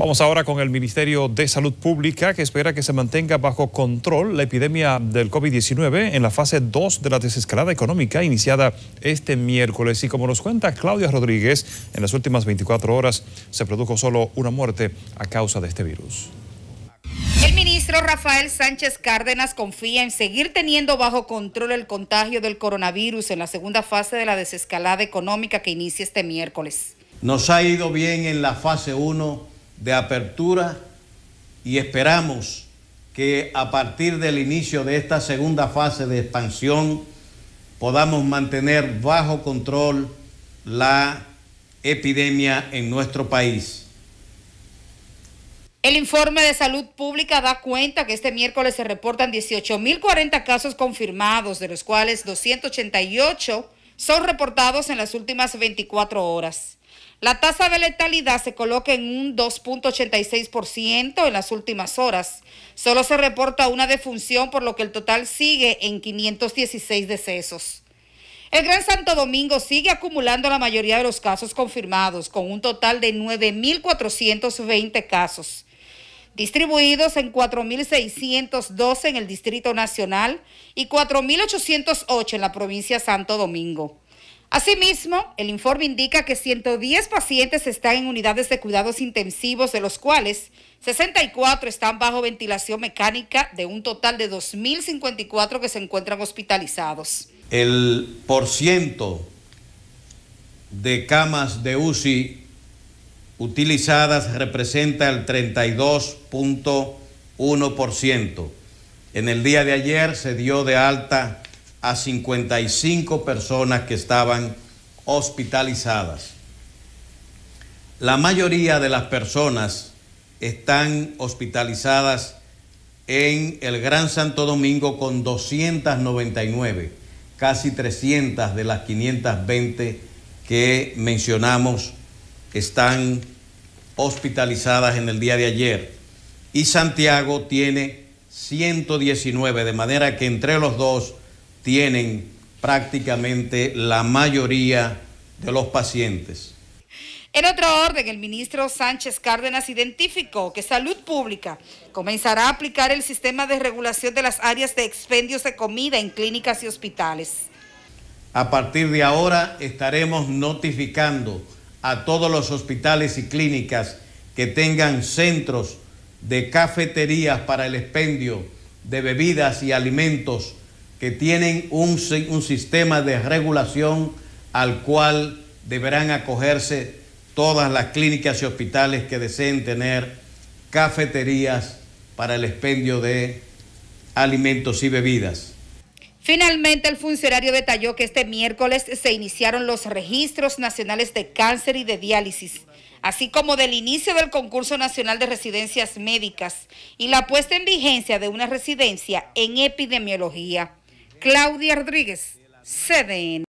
Vamos ahora con el Ministerio de Salud Pública, que espera que se mantenga bajo control la epidemia del COVID-19 en la fase 2 de la desescalada económica iniciada este miércoles. Y como nos cuenta Claudia Rodríguez, en las últimas 24 horas se produjo solo una muerte a causa de este virus. El ministro Rafael Sánchez Cárdenas confía en seguir teniendo bajo control el contagio del coronavirus en la segunda fase de la desescalada económica que inicia este miércoles. Nos ha ido bien en la fase 1 de apertura y esperamos que a partir del inicio de esta segunda fase de expansión podamos mantener bajo control la epidemia en nuestro país. El informe de salud pública da cuenta que este miércoles se reportan 18.040 casos confirmados, de los cuales 288 son reportados en las últimas 24 horas. La tasa de letalidad se coloca en un 2.86% en las últimas horas. Solo se reporta una defunción, por lo que el total sigue en 516 decesos. El Gran Santo Domingo sigue acumulando la mayoría de los casos confirmados, con un total de 9.420 casos, distribuidos en 4.612 en el Distrito Nacional y 4.808 en la provincia de Santo Domingo. Asimismo, el informe indica que 110 pacientes están en unidades de cuidados intensivos, de los cuales 64 están bajo ventilación mecánica, de un total de 2.054 que se encuentran hospitalizados. El ciento de camas de UCI utilizadas representa el 32.1%. En el día de ayer se dio de alta a 55 personas que estaban hospitalizadas. La mayoría de las personas están hospitalizadas en el Gran Santo Domingo con 299, casi 300 de las 520 que mencionamos están hospitalizadas en el día de ayer. Y Santiago tiene 119, de manera que entre los dos tienen prácticamente la mayoría de los pacientes. En otro orden, el ministro Sánchez Cárdenas identificó que Salud Pública comenzará a aplicar el sistema de regulación de las áreas de expendios de comida en clínicas y hospitales. A partir de ahora estaremos notificando a todos los hospitales y clínicas que tengan centros de cafeterías para el expendio de bebidas y alimentos que tienen un, sistema de regulación al cual deberán acogerse todas las clínicas y hospitales que deseen tener cafeterías para el expendio de alimentos y bebidas. Finalmente, el funcionario detalló que este miércoles se iniciaron los registros nacionales de cáncer y de diálisis, así como del inicio del concurso nacional de residencias médicas y la puesta en vigencia de una residencia en epidemiología. Claudia Rodríguez, CDN.